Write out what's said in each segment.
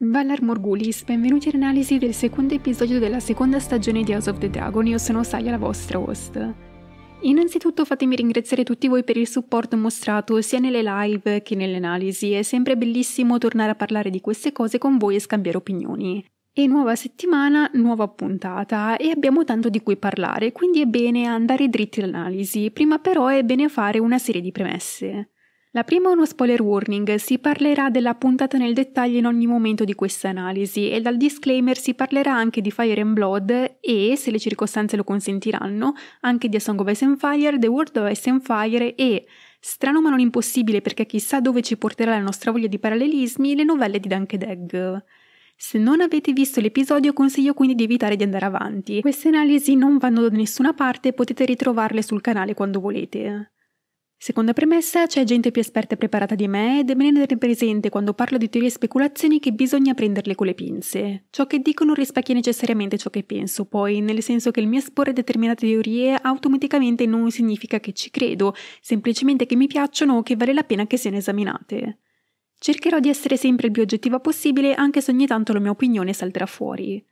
Valar Morgulis, benvenuti all'analisi del secondo episodio della seconda stagione di House of the Dragon, io sono Saya la vostra host. Innanzitutto fatemi ringraziare tutti voi per il supporto mostrato sia nelle live che nelle analisi, è sempre bellissimo tornare a parlare di queste cose con voi e scambiare opinioni. E nuova settimana, nuova puntata e abbiamo tanto di cui parlare, quindi è bene andare dritti all'analisi, prima però è bene fare una serie di premesse. La prima è uno spoiler warning, si parlerà della puntata nel dettaglio in ogni momento di questa analisi e dal disclaimer si parlerà anche di Fire and Blood e, se le circostanze lo consentiranno, anche di A Song of Ice and Fire, The World of Ice and Fire e, strano ma non impossibile perché chissà dove ci porterà la nostra voglia di parallelismi, le novelle di Dunk Egg. Se non avete visto l'episodio consiglio quindi di evitare di andare avanti. Queste analisi non vanno da nessuna parte e potete ritrovarle sul canale quando volete. Seconda premessa, c'è gente più esperta e preparata di me ed è bene tenere presente quando parlo di teorie e speculazioni che bisogna prenderle con le pinze. Ciò che dico non rispecchia necessariamente ciò che penso, poi, nel senso che il mio esporre determinate teorie automaticamente non significa che ci credo, semplicemente che mi piacciono o che vale la pena che siano esaminate. Cercherò di essere sempre il più oggettiva possibile anche se ogni tanto la mia opinione salterà fuori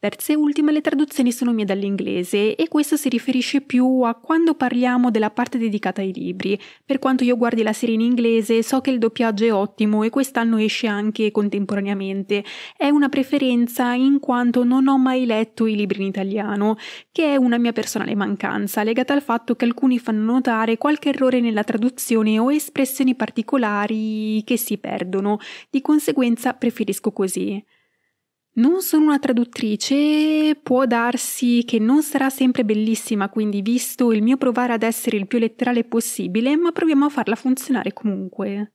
terza e ultima le traduzioni sono mie dall'inglese e questo si riferisce più a quando parliamo della parte dedicata ai libri. Per quanto io guardi la serie in inglese, so che il doppiaggio è ottimo e quest'anno esce anche contemporaneamente. È una preferenza in quanto non ho mai letto i libri in italiano, che è una mia personale mancanza, legata al fatto che alcuni fanno notare qualche errore nella traduzione o espressioni particolari che si perdono. Di conseguenza preferisco così. Non sono una traduttrice, può darsi che non sarà sempre bellissima, quindi visto il mio provare ad essere il più letterale possibile, ma proviamo a farla funzionare comunque.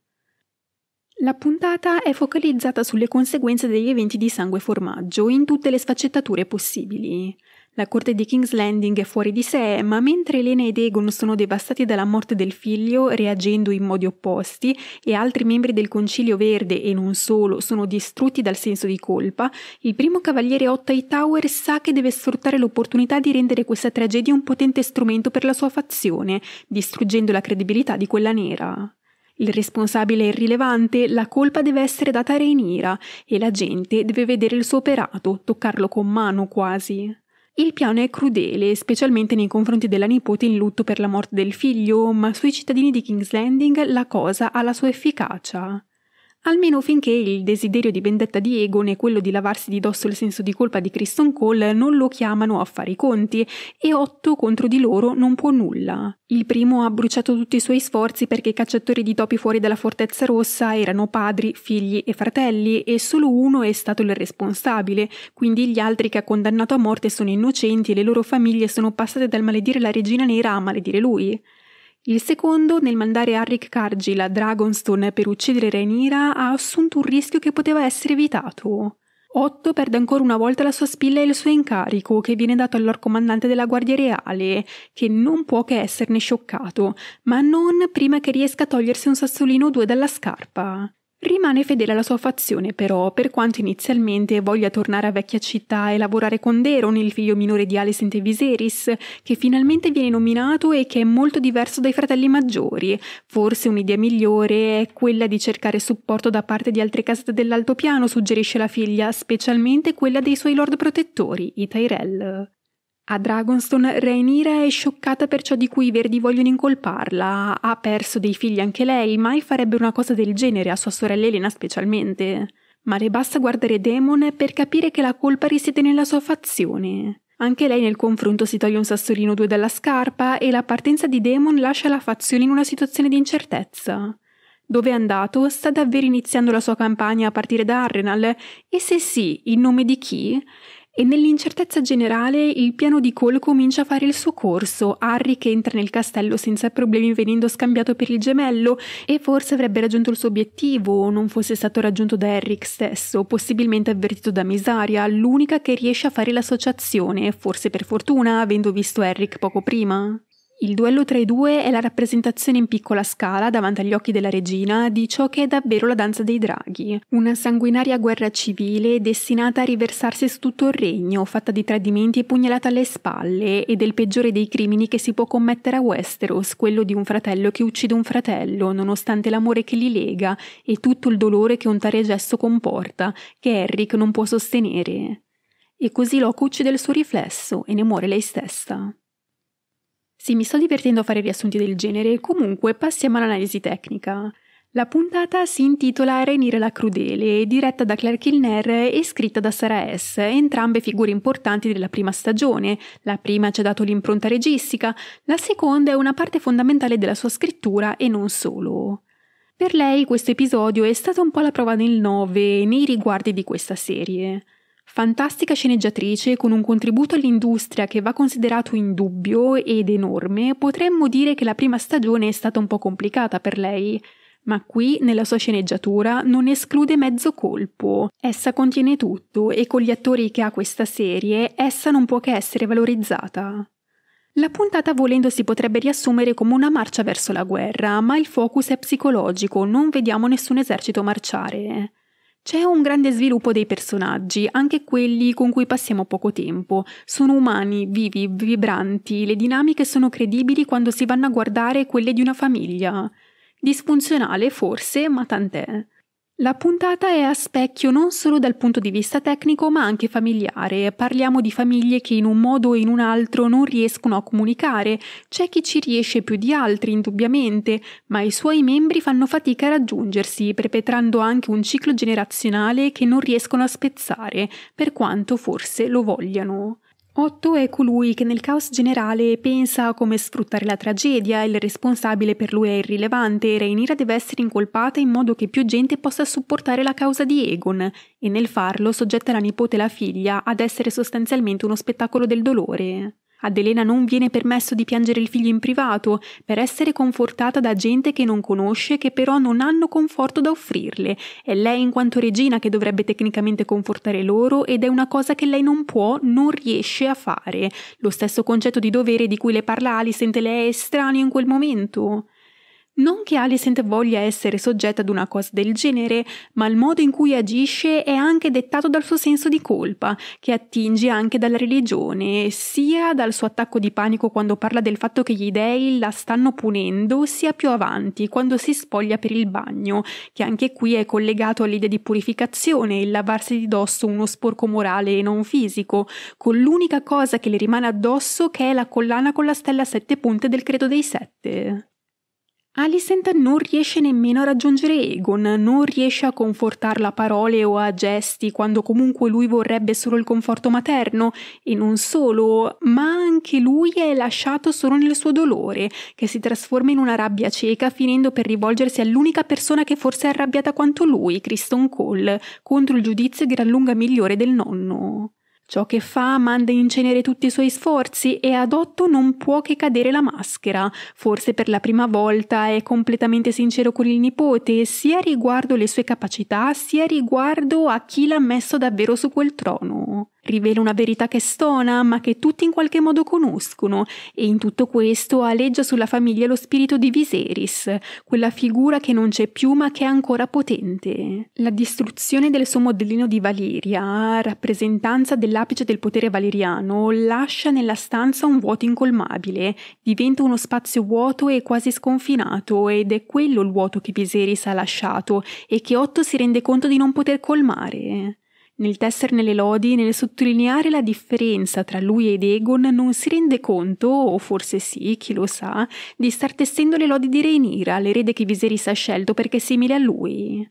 La puntata è focalizzata sulle conseguenze degli eventi di sangue formaggio in tutte le sfaccettature possibili. La corte di King's Landing è fuori di sé, ma mentre Elena ed Egon sono devastati dalla morte del figlio, reagendo in modi opposti, e altri membri del Concilio Verde e non solo sono distrutti dal senso di colpa, il primo cavaliere Ottai Tower sa che deve sfruttare l'opportunità di rendere questa tragedia un potente strumento per la sua fazione, distruggendo la credibilità di quella nera. Il responsabile è irrilevante, la colpa deve essere data a Reinira e la gente deve vedere il suo operato, toccarlo con mano quasi. Il piano è crudele, specialmente nei confronti della nipote in lutto per la morte del figlio, ma sui cittadini di King's Landing la cosa ha la sua efficacia almeno finché il desiderio di vendetta di Egon e quello di lavarsi di dosso il senso di colpa di Kristen Cole non lo chiamano a fare i conti, e Otto contro di loro non può nulla. Il primo ha bruciato tutti i suoi sforzi perché i cacciatori di topi fuori dalla Fortezza Rossa erano padri, figli e fratelli, e solo uno è stato il responsabile, quindi gli altri che ha condannato a morte sono innocenti e le loro famiglie sono passate dal maledire la regina nera a maledire lui. Il secondo, nel mandare Harrick Cargill a Dragonstone per uccidere Rhaenyra, ha assunto un rischio che poteva essere evitato. Otto perde ancora una volta la sua spilla e il suo incarico, che viene dato all'orcomandante della Guardia Reale, che non può che esserne scioccato, ma non prima che riesca a togliersi un sassolino o due dalla scarpa. Rimane fedele alla sua fazione però, per quanto inizialmente voglia tornare a vecchia città e lavorare con Deron, il figlio minore di Ale Sente Viserys, che finalmente viene nominato e che è molto diverso dai fratelli maggiori. Forse un'idea migliore è quella di cercare supporto da parte di altre casate dell'altopiano, suggerisce la figlia, specialmente quella dei suoi lord protettori, i Tyrell. A Dragonstone Rhaenyra è scioccata per ciò di cui i Verdi vogliono incolparla. Ha perso dei figli anche lei, mai farebbe una cosa del genere a sua sorella Elena specialmente. Ma le basta guardare Demon per capire che la colpa risiede nella sua fazione. Anche lei nel confronto si toglie un sassolino o due dalla scarpa e la partenza di Demon lascia la fazione in una situazione di incertezza. Dove è andato sta davvero iniziando la sua campagna a partire da Arrenal? E se sì, in nome di chi? e nell'incertezza generale il piano di Cole comincia a fare il suo corso, Harry che entra nel castello senza problemi venendo scambiato per il gemello e forse avrebbe raggiunto il suo obiettivo o non fosse stato raggiunto da Eric stesso, possibilmente avvertito da Misaria, l'unica che riesce a fare l'associazione, forse per fortuna avendo visto Eric poco prima. Il duello tra i due è la rappresentazione in piccola scala, davanti agli occhi della regina, di ciò che è davvero la danza dei draghi, una sanguinaria guerra civile destinata a riversarsi su tutto il regno, fatta di tradimenti e pugnalata alle spalle, e del peggiore dei crimini che si può commettere a Westeros, quello di un fratello che uccide un fratello, nonostante l'amore che li lega e tutto il dolore che un tale gesto comporta, che Eric non può sostenere. E così Loco uccide il suo riflesso e ne muore lei stessa. Sì, mi sto divertendo a fare riassunti del genere, comunque passiamo all'analisi tecnica. La puntata si intitola Renire la Crudele, diretta da Claire Kilner e scritta da Sara S., entrambe figure importanti della prima stagione. La prima ci ha dato l'impronta registica, la seconda è una parte fondamentale della sua scrittura e non solo. Per lei questo episodio è stato un po' la prova del 9 nei riguardi di questa serie. Fantastica sceneggiatrice con un contributo all'industria che va considerato indubbio ed enorme, potremmo dire che la prima stagione è stata un po' complicata per lei, ma qui nella sua sceneggiatura non esclude mezzo colpo. Essa contiene tutto e con gli attori che ha questa serie essa non può che essere valorizzata. La puntata volendo si potrebbe riassumere come una marcia verso la guerra, ma il focus è psicologico, non vediamo nessun esercito marciare. C'è un grande sviluppo dei personaggi, anche quelli con cui passiamo poco tempo. Sono umani, vivi, vibranti, le dinamiche sono credibili quando si vanno a guardare quelle di una famiglia. Disfunzionale forse, ma tant'è. La puntata è a specchio non solo dal punto di vista tecnico ma anche familiare. Parliamo di famiglie che in un modo o in un altro non riescono a comunicare. C'è chi ci riesce più di altri, indubbiamente, ma i suoi membri fanno fatica a raggiungersi, perpetrando anche un ciclo generazionale che non riescono a spezzare, per quanto forse lo vogliano. Otto è colui che nel caos generale pensa a come sfruttare la tragedia, il responsabile per lui è irrilevante, Rhaenyra deve essere incolpata in modo che più gente possa supportare la causa di Egon, e nel farlo soggetta la nipote e la figlia ad essere sostanzialmente uno spettacolo del dolore. Ad Elena non viene permesso di piangere il figlio in privato per essere confortata da gente che non conosce che però non hanno conforto da offrirle. È lei in quanto regina che dovrebbe tecnicamente confortare loro ed è una cosa che lei non può, non riesce a fare. Lo stesso concetto di dovere di cui le parla Alice in Tele è estraneo in quel momento. Non che Alicent voglia essere soggetta ad una cosa del genere, ma il modo in cui agisce è anche dettato dal suo senso di colpa, che attinge anche dalla religione, sia dal suo attacco di panico quando parla del fatto che gli dei la stanno punendo, sia più avanti, quando si spoglia per il bagno, che anche qui è collegato all'idea di purificazione, il lavarsi di dosso uno sporco morale e non fisico, con l'unica cosa che le rimane addosso che è la collana con la stella a sette punte del credo dei sette. Alicent non riesce nemmeno a raggiungere Egon, non riesce a confortarla a parole o a gesti quando comunque lui vorrebbe solo il conforto materno e non solo, ma anche lui è lasciato solo nel suo dolore, che si trasforma in una rabbia cieca finendo per rivolgersi all'unica persona che forse è arrabbiata quanto lui, Kristen Cole, contro il giudizio di gran lunga migliore del nonno. Ciò che fa manda in cenere tutti i suoi sforzi e ad Otto non può che cadere la maschera. Forse per la prima volta è completamente sincero con il nipote, sia riguardo le sue capacità, sia riguardo a chi l'ha messo davvero su quel trono rivela una verità che stona, ma che tutti in qualche modo conoscono, e in tutto questo aleggia sulla famiglia lo spirito di Viserys, quella figura che non c'è più ma che è ancora potente. La distruzione del suo modellino di Valiria, rappresentanza dell'apice del potere valeriano, lascia nella stanza un vuoto incolmabile, diventa uno spazio vuoto e quasi sconfinato, ed è quello il vuoto che Viserys ha lasciato e che Otto si rende conto di non poter colmare. Nel tesserne le lodi, nel sottolineare la differenza tra lui ed Egon, non si rende conto, o forse sì, chi lo sa, di star tessendo le lodi di Reinira, l'erede che Viserys ha scelto perché è simile a lui.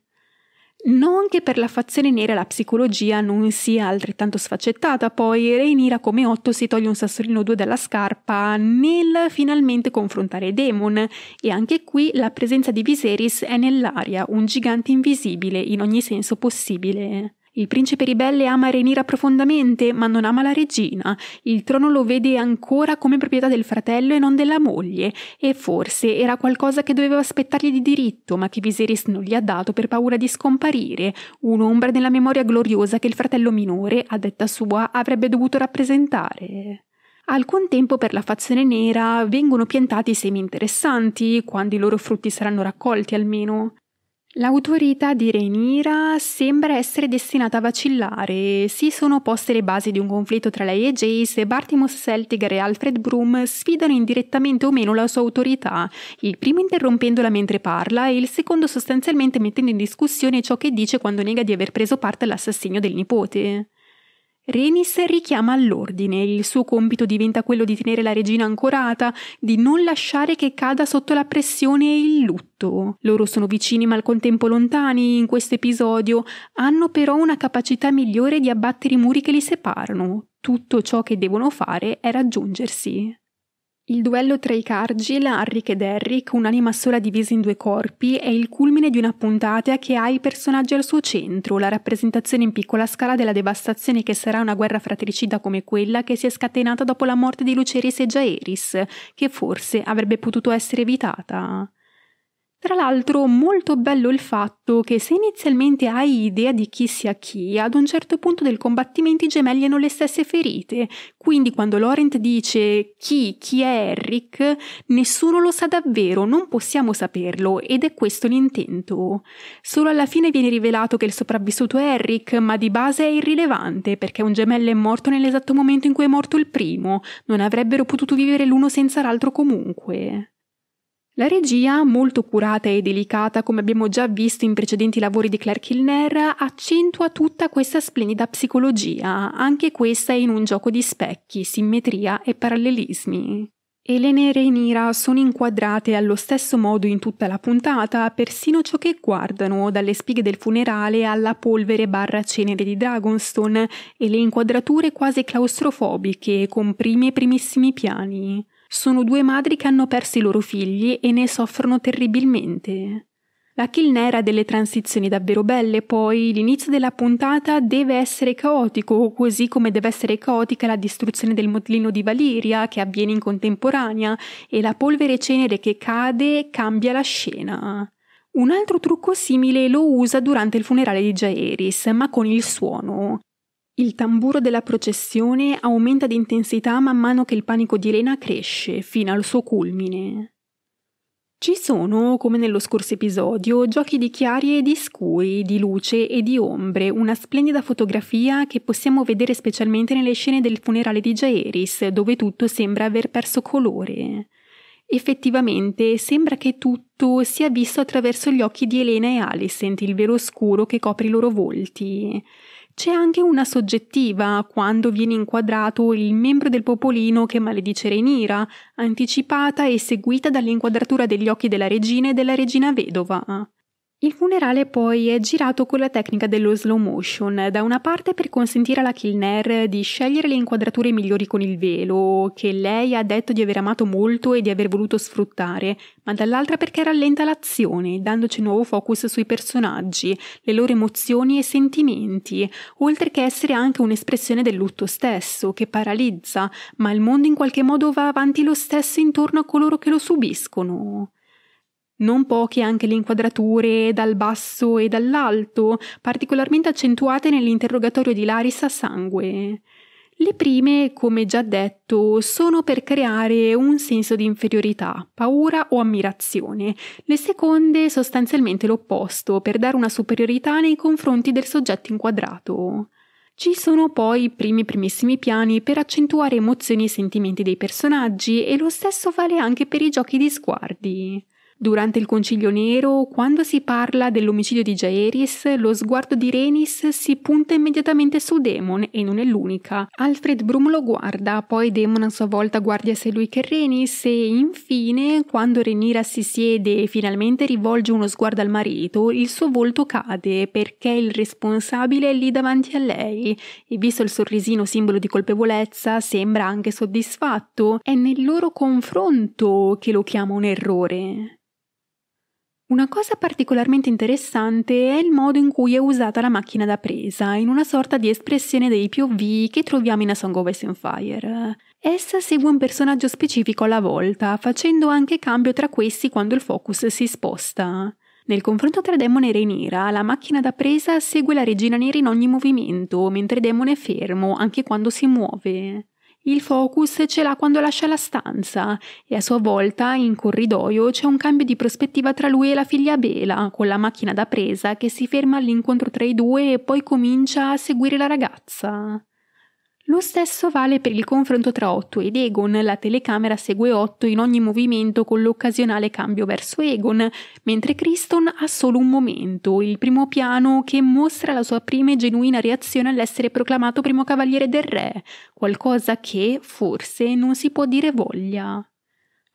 Non che per la fazione nera la psicologia non sia altrettanto sfaccettata, poi Reinira come Otto si toglie un sassolino 2 dalla scarpa nel finalmente confrontare Demon, e anche qui la presenza di Viserys è nell'aria, un gigante invisibile in ogni senso possibile. Il principe ribelle ama Renira profondamente, ma non ama la regina. Il trono lo vede ancora come proprietà del fratello e non della moglie, e forse era qualcosa che doveva aspettargli di diritto, ma che Viserys non gli ha dato per paura di scomparire, un'ombra della memoria gloriosa che il fratello minore, a detta sua, avrebbe dovuto rappresentare. Al contempo per la fazione nera vengono piantati semi interessanti, quando i loro frutti saranno raccolti almeno. L'autorità di Rhaenyra sembra essere destinata a vacillare. Si sono poste le basi di un conflitto tra lei e Jace, e Bartimos Celtiger e Alfred Broom sfidano indirettamente o meno la sua autorità, il primo interrompendola mentre parla e il secondo sostanzialmente mettendo in discussione ciò che dice quando nega di aver preso parte all'assassinio del nipote. Renis richiama all'ordine, il suo compito diventa quello di tenere la regina ancorata, di non lasciare che cada sotto la pressione e il lutto. Loro sono vicini ma al contempo lontani in questo episodio, hanno però una capacità migliore di abbattere i muri che li separano. Tutto ciò che devono fare è raggiungersi. Il duello tra i Cargill, Harrick ed Eric, un'anima sola divisa in due corpi, è il culmine di una puntata che ha i personaggi al suo centro, la rappresentazione in piccola scala della devastazione che sarà una guerra fratricida come quella che si è scatenata dopo la morte di Luceris e Jaeris, che forse avrebbe potuto essere evitata. Tra l'altro molto bello il fatto che se inizialmente hai idea di chi sia chi, ad un certo punto del combattimento i gemelli hanno le stesse ferite, quindi quando Laurent dice chi, chi è Eric, nessuno lo sa davvero, non possiamo saperlo ed è questo l'intento. Solo alla fine viene rivelato che il sopravvissuto è Eric, ma di base è irrilevante perché un gemello è morto nell'esatto momento in cui è morto il primo, non avrebbero potuto vivere l'uno senza l'altro comunque. La regia, molto curata e delicata come abbiamo già visto in precedenti lavori di Clark Kilner, accentua tutta questa splendida psicologia, anche questa in un gioco di specchi, simmetria e parallelismi. Elena e Reinira sono inquadrate allo stesso modo in tutta la puntata, persino ciò che guardano, dalle spighe del funerale alla polvere barra cenere di Dragonstone e le inquadrature quasi claustrofobiche con primi e primissimi piani. Sono due madri che hanno perso i loro figli e ne soffrono terribilmente. La Kilner ha delle transizioni davvero belle, poi l'inizio della puntata deve essere caotico, così come deve essere caotica la distruzione del modellino di Valiria che avviene in contemporanea e la polvere cenere che cade cambia la scena. Un altro trucco simile lo usa durante il funerale di Jaeris, ma con il suono. Il tamburo della processione aumenta di intensità man mano che il panico di Elena cresce fino al suo culmine. Ci sono, come nello scorso episodio, giochi di chiari e di scuri, di luce e di ombre, una splendida fotografia che possiamo vedere specialmente nelle scene del funerale di Jairis, dove tutto sembra aver perso colore. Effettivamente sembra che tutto sia visto attraverso gli occhi di Elena e Alicent, il velo scuro che copre i loro volti. C'è anche una soggettiva quando viene inquadrato il membro del popolino che maledice Renira, anticipata e seguita dall'inquadratura degli occhi della regina e della regina vedova. Il funerale poi è girato con la tecnica dello slow motion, da una parte per consentire alla Kilner di scegliere le inquadrature migliori con il velo, che lei ha detto di aver amato molto e di aver voluto sfruttare, ma dall'altra perché rallenta l'azione, dandoci nuovo focus sui personaggi, le loro emozioni e sentimenti, oltre che essere anche un'espressione del lutto stesso, che paralizza, ma il mondo in qualche modo va avanti lo stesso intorno a coloro che lo subiscono. Non poche anche le inquadrature dal basso e dall'alto, particolarmente accentuate nell'interrogatorio di Laris a Sangue. Le prime, come già detto, sono per creare un senso di inferiorità, paura o ammirazione. Le seconde sostanzialmente l'opposto, per dare una superiorità nei confronti del soggetto inquadrato. Ci sono poi i primi primissimi piani per accentuare emozioni e sentimenti dei personaggi e lo stesso vale anche per i giochi di sguardi. Durante il Concilio Nero, quando si parla dell'omicidio di Jaeris, lo sguardo di Renis si punta immediatamente su Demon e non è l'unica. Alfred Brum lo guarda, poi Demon a sua volta guarda sia lui che Renis e infine, quando Renira si siede e finalmente rivolge uno sguardo al marito, il suo volto cade perché il responsabile è lì davanti a lei e visto il sorrisino simbolo di colpevolezza sembra anche soddisfatto. È nel loro confronto che lo chiama un errore. Una cosa particolarmente interessante è il modo in cui è usata la macchina da presa, in una sorta di espressione dei POV che troviamo in A Song of Ice and Fire. Essa segue un personaggio specifico alla volta, facendo anche cambio tra questi quando il focus si sposta. Nel confronto tra Demone e Renira, la macchina da presa segue la regina nera in ogni movimento, mentre Demone è fermo anche quando si muove. Il focus ce l'ha quando lascia la stanza e a sua volta in corridoio c'è un cambio di prospettiva tra lui e la figlia Bela, con la macchina da presa che si ferma all'incontro tra i due e poi comincia a seguire la ragazza. Lo stesso vale per il confronto tra Otto ed Egon, la telecamera segue Otto in ogni movimento con l'occasionale cambio verso Egon, mentre Criston ha solo un momento, il primo piano che mostra la sua prima e genuina reazione all'essere proclamato primo cavaliere del re, qualcosa che, forse, non si può dire voglia.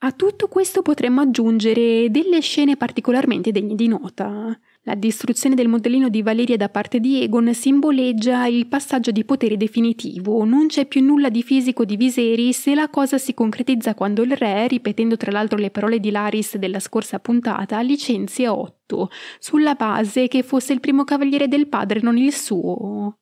A tutto questo potremmo aggiungere delle scene particolarmente degne di nota. La distruzione del modellino di Valeria da parte di Egon simboleggia il passaggio di potere definitivo. Non c'è più nulla di fisico di Viserys e la cosa si concretizza quando il re, ripetendo tra l'altro le parole di Laris della scorsa puntata, licenzia Otto, sulla base che fosse il primo cavaliere del padre, non il suo.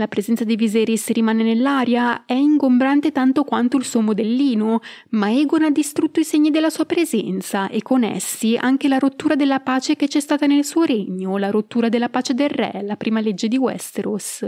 La presenza di Viserys rimane nell'aria, è ingombrante tanto quanto il suo modellino, ma Egon ha distrutto i segni della sua presenza e con essi anche la rottura della pace che c'è stata nel suo regno, la rottura della pace del re, la prima legge di Westeros.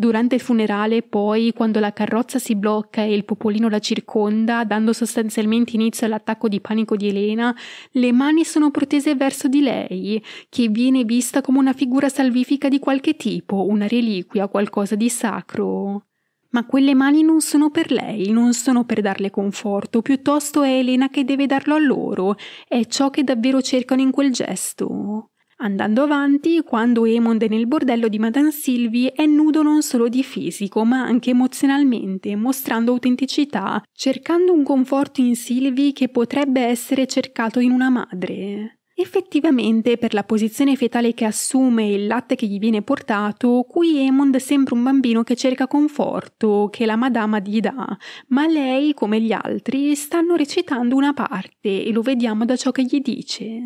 Durante il funerale, poi, quando la carrozza si blocca e il popolino la circonda, dando sostanzialmente inizio all'attacco di panico di Elena, le mani sono protese verso di lei, che viene vista come una figura salvifica di qualche tipo, una reliquia, qualcosa di sacro. Ma quelle mani non sono per lei, non sono per darle conforto, piuttosto è Elena che deve darlo a loro, è ciò che davvero cercano in quel gesto. Andando avanti, quando Emond è nel bordello di Madame Sylvie è nudo non solo di fisico, ma anche emozionalmente, mostrando autenticità, cercando un conforto in Sylvie che potrebbe essere cercato in una madre. Effettivamente, per la posizione fetale che assume e il latte che gli viene portato, qui Emond sembra un bambino che cerca conforto, che la madama gli dà, ma lei, come gli altri, stanno recitando una parte e lo vediamo da ciò che gli dice.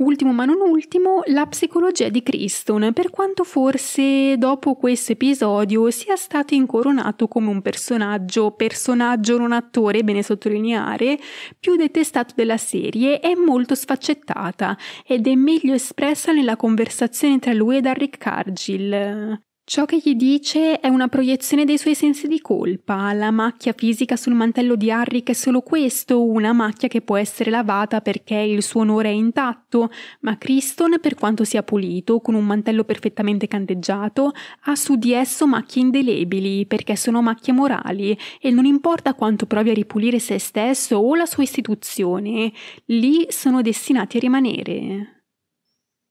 Ultimo ma non ultimo, la psicologia di Criston, per quanto forse dopo questo episodio sia stato incoronato come un personaggio, personaggio non attore, bene sottolineare, più detestato della serie, è molto sfaccettata ed è meglio espressa nella conversazione tra lui ed Harry Cargill. Ciò che gli dice è una proiezione dei suoi sensi di colpa, la macchia fisica sul mantello di Harry che è solo questo, una macchia che può essere lavata perché il suo onore è intatto, ma Criston, per quanto sia pulito, con un mantello perfettamente candeggiato, ha su di esso macchie indelebili, perché sono macchie morali, e non importa quanto provi a ripulire se stesso o la sua istituzione, lì sono destinati a rimanere.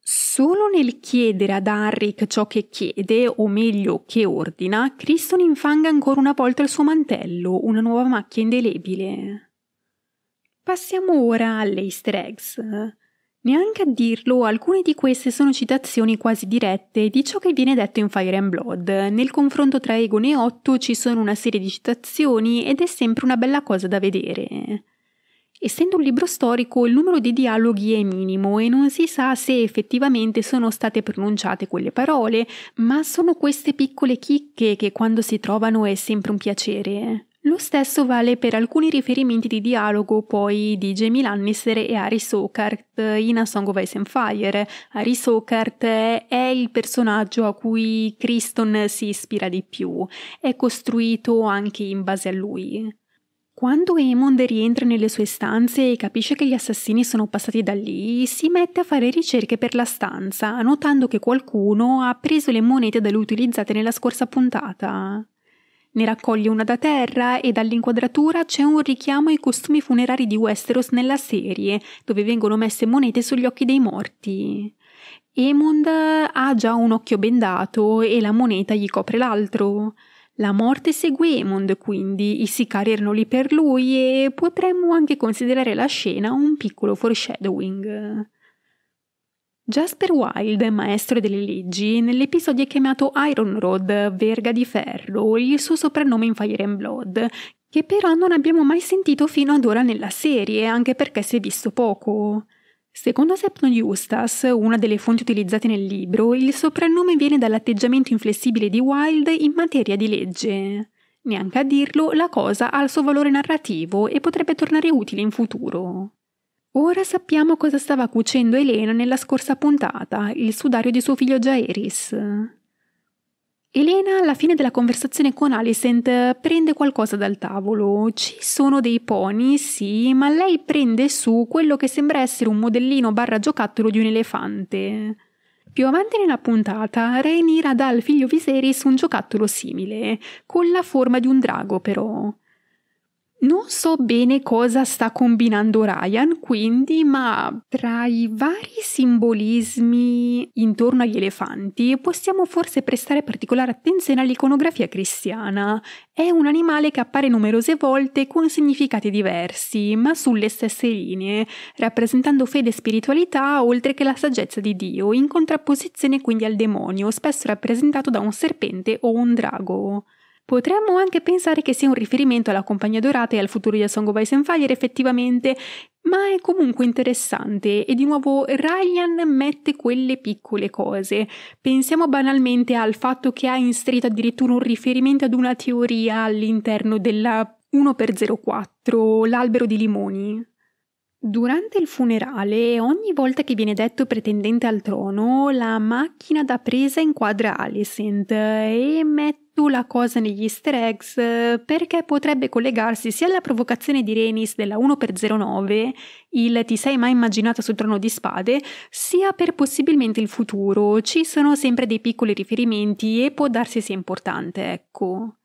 Solo nel chiedere ad Harrick ciò che chiede, o meglio che ordina, Criston infanga ancora una volta il suo mantello, una nuova macchia indelebile. Passiamo ora alle easter eggs. Neanche a dirlo, alcune di queste sono citazioni quasi dirette di ciò che viene detto in Fire and Blood. Nel confronto tra Egon e Otto ci sono una serie di citazioni ed è sempre una bella cosa da vedere. Essendo un libro storico, il numero di dialoghi è minimo e non si sa se effettivamente sono state pronunciate quelle parole, ma sono queste piccole chicche che quando si trovano è sempre un piacere. Lo stesso vale per alcuni riferimenti di dialogo poi di Jamie Lannister e Harry Sokart in A Song of Ice and Fire. Harry Sokart è il personaggio a cui Criston si ispira di più, è costruito anche in base a lui. Quando Emond rientra nelle sue stanze e capisce che gli assassini sono passati da lì, si mette a fare ricerche per la stanza, notando che qualcuno ha preso le monete da lui utilizzate nella scorsa puntata. Ne raccoglie una da terra e dall'inquadratura c'è un richiamo ai costumi funerari di Westeros nella serie, dove vengono messe monete sugli occhi dei morti. Emond ha già un occhio bendato e la moneta gli copre l'altro. La morte seguemond, quindi i sicari erano lì per lui e potremmo anche considerare la scena un piccolo foreshadowing. Jasper Wilde, maestro delle leggi, nell'episodio è chiamato Iron Rod, verga di ferro, il suo soprannome in Fire and Blood, che però non abbiamo mai sentito fino ad ora nella serie, anche perché si è visto poco. Secondo Septon Eustace, una delle fonti utilizzate nel libro, il soprannome viene dall'atteggiamento inflessibile di Wilde in materia di legge. Neanche a dirlo, la cosa ha il suo valore narrativo e potrebbe tornare utile in futuro. Ora sappiamo cosa stava cucendo Elena nella scorsa puntata, il sudario di suo figlio Jairis. Elena, alla fine della conversazione con Alicent, prende qualcosa dal tavolo. Ci sono dei pony, sì, ma lei prende su quello che sembra essere un modellino barra giocattolo di un elefante. Più avanti nella puntata, Rhaenyra dà al figlio Viserys un giocattolo simile, con la forma di un drago però. Non so bene cosa sta combinando Ryan, quindi, ma tra i vari simbolismi intorno agli elefanti possiamo forse prestare particolare attenzione all'iconografia cristiana. È un animale che appare numerose volte con significati diversi, ma sulle stesse linee, rappresentando fede e spiritualità oltre che la saggezza di Dio, in contrapposizione quindi al demonio, spesso rappresentato da un serpente o un drago. Potremmo anche pensare che sia un riferimento alla Compagnia Dorata e al futuro di A Song of Ice and Fire effettivamente, ma è comunque interessante e di nuovo Ryan mette quelle piccole cose. Pensiamo banalmente al fatto che ha inserito addirittura un riferimento ad una teoria all'interno della 1x04, l'albero di limoni. Durante il funerale, ogni volta che viene detto pretendente al trono, la macchina da presa inquadra Alicent e mette più la cosa negli easter eggs eh, perché potrebbe collegarsi sia alla provocazione di Renis della 1x09, il ti sei mai immaginato sul trono di spade, sia per possibilmente il futuro. Ci sono sempre dei piccoli riferimenti e può darsi sia importante, ecco.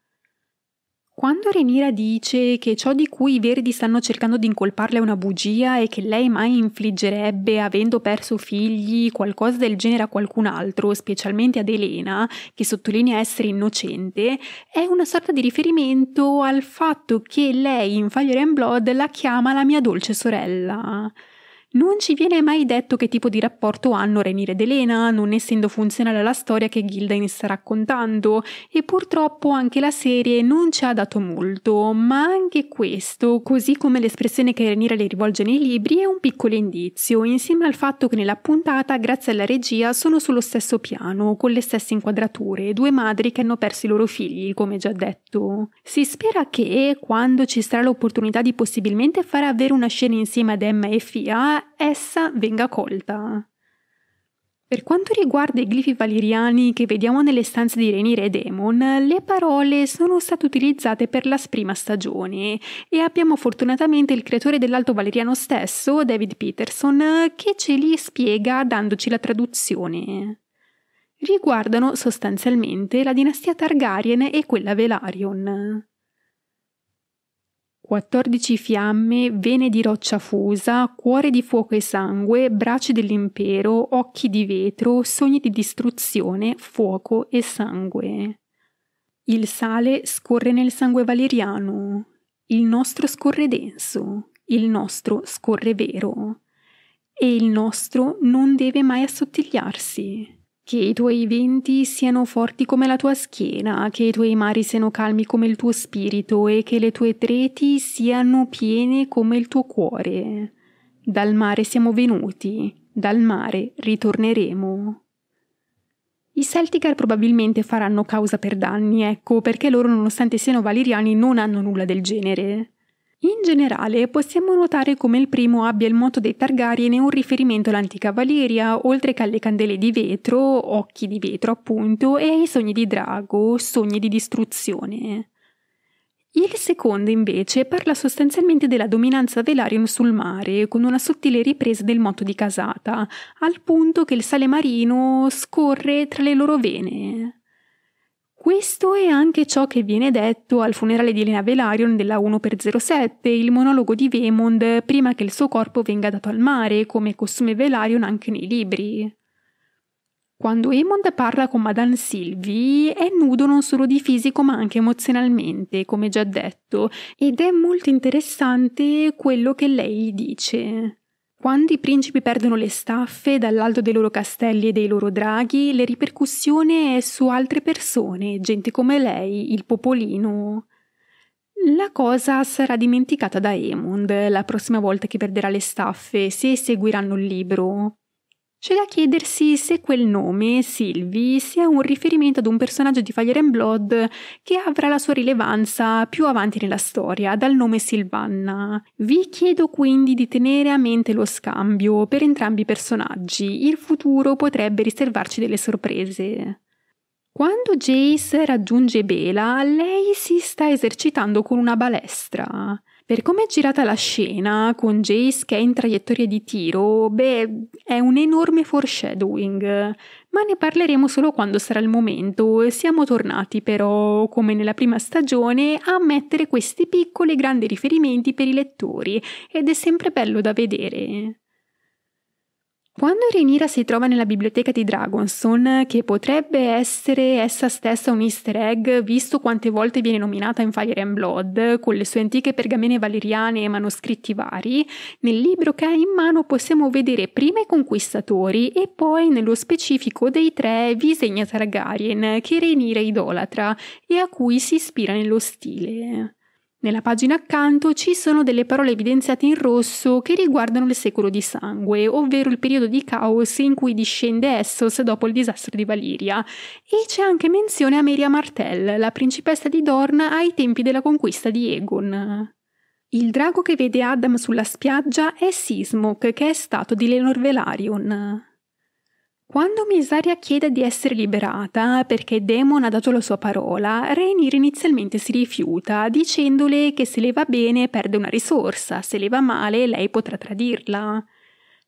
Quando Renira dice che ciò di cui i Verdi stanno cercando di incolparla è una bugia e che lei mai infliggerebbe, avendo perso figli, qualcosa del genere a qualcun altro, specialmente ad Elena, che sottolinea essere innocente, è una sorta di riferimento al fatto che lei in Fire and Blood la chiama la mia dolce sorella. Non ci viene mai detto che tipo di rapporto hanno Renir ed Elena, non essendo funzionale alla storia che Gildain sta raccontando, e purtroppo anche la serie non ci ha dato molto, ma anche questo, così come l'espressione che Renir le rivolge nei libri, è un piccolo indizio, insieme al fatto che nella puntata, grazie alla regia, sono sullo stesso piano, con le stesse inquadrature, due madri che hanno perso i loro figli, come già detto. Si spera che, quando ci sarà l'opportunità di possibilmente fare avere una scena insieme ad Emma e Fia, essa venga colta. Per quanto riguarda i glifi valiriani che vediamo nelle stanze di Renire e Demon, le parole sono state utilizzate per la prima stagione e abbiamo fortunatamente il creatore dell'Alto Valeriano stesso, David Peterson, che ce li spiega dandoci la traduzione. Riguardano sostanzialmente la dinastia Targaryen e quella Velarion. 14 fiamme, vene di roccia fusa, cuore di fuoco e sangue, bracci dell'impero, occhi di vetro, sogni di distruzione, fuoco e sangue. Il sale scorre nel sangue valeriano, il nostro scorre denso, il nostro scorre vero, e il nostro non deve mai assottigliarsi che i tuoi venti siano forti come la tua schiena, che i tuoi mari siano calmi come il tuo spirito e che le tue treti siano piene come il tuo cuore. Dal mare siamo venuti, dal mare ritorneremo. I Celticar probabilmente faranno causa per danni, ecco, perché loro, nonostante siano valeriani, non hanno nulla del genere. In generale, possiamo notare come il primo abbia il moto dei Targaryen e un riferimento all'antica Valeria, oltre che alle candele di vetro, occhi di vetro appunto, e ai sogni di drago, sogni di distruzione. Il secondo, invece, parla sostanzialmente della dominanza dell'Arion sul mare, con una sottile ripresa del moto di casata, al punto che il sale marino scorre tra le loro vene. Questo è anche ciò che viene detto al funerale di Elena Velarion della 1x07, il monologo di Vemond prima che il suo corpo venga dato al mare, come costume Velarion anche nei libri. Quando Amond parla con Madame Sylvie è nudo non solo di fisico ma anche emozionalmente, come già detto, ed è molto interessante quello che lei gli dice. Quando i principi perdono le staffe dall'alto dei loro castelli e dei loro draghi, le ripercussioni è su altre persone, gente come lei, il popolino. La cosa sarà dimenticata da Emond la prossima volta che perderà le staffe, se seguiranno il libro. C'è da chiedersi se quel nome, Sylvie, sia un riferimento ad un personaggio di Fire and Blood che avrà la sua rilevanza più avanti nella storia, dal nome Silvanna. Vi chiedo quindi di tenere a mente lo scambio per entrambi i personaggi, il futuro potrebbe riservarci delle sorprese. Quando Jace raggiunge Bela, lei si sta esercitando con una balestra. Per come è girata la scena, con Jace che è in traiettoria di tiro, beh, è un enorme foreshadowing, ma ne parleremo solo quando sarà il momento. Siamo tornati però, come nella prima stagione, a mettere questi piccoli e grandi riferimenti per i lettori ed è sempre bello da vedere. Quando Rhaenyra si trova nella biblioteca di Dragonstone, che potrebbe essere essa stessa un easter egg, visto quante volte viene nominata in Fire and Blood, con le sue antiche pergamene valeriane e manoscritti vari, nel libro che ha in mano possiamo vedere prima i conquistatori e poi, nello specifico dei tre, Visegna Targaryen, che Rhaenyra idolatra e a cui si ispira nello stile. Nella pagina accanto ci sono delle parole evidenziate in rosso che riguardano il secolo di sangue, ovvero il periodo di caos in cui discende Essos dopo il disastro di Valiria. E c'è anche menzione a Meria Martell, la principessa di Dorna ai tempi della conquista di Egon. Il drago che vede Adam sulla spiaggia è Sismok, che è stato di Lenor Velarion. Quando Misaria chiede di essere liberata perché Demon ha dato la sua parola, Rainir inizialmente si rifiuta, dicendole che se le va bene perde una risorsa, se le va male lei potrà tradirla.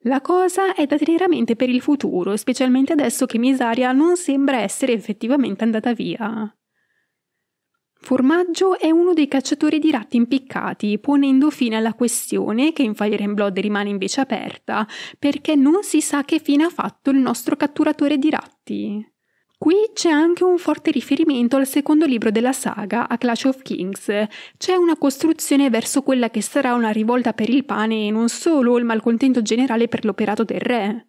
La cosa è da tenere a mente per il futuro, specialmente adesso che Misaria non sembra essere effettivamente andata via. Formaggio è uno dei cacciatori di ratti impiccati, ponendo fine alla questione che in Fire and Blood rimane invece aperta, perché non si sa che fine ha fatto il nostro catturatore di ratti. Qui c'è anche un forte riferimento al secondo libro della saga, A Clash of Kings. C'è una costruzione verso quella che sarà una rivolta per il pane e non solo, il malcontento generale per l'operato del re.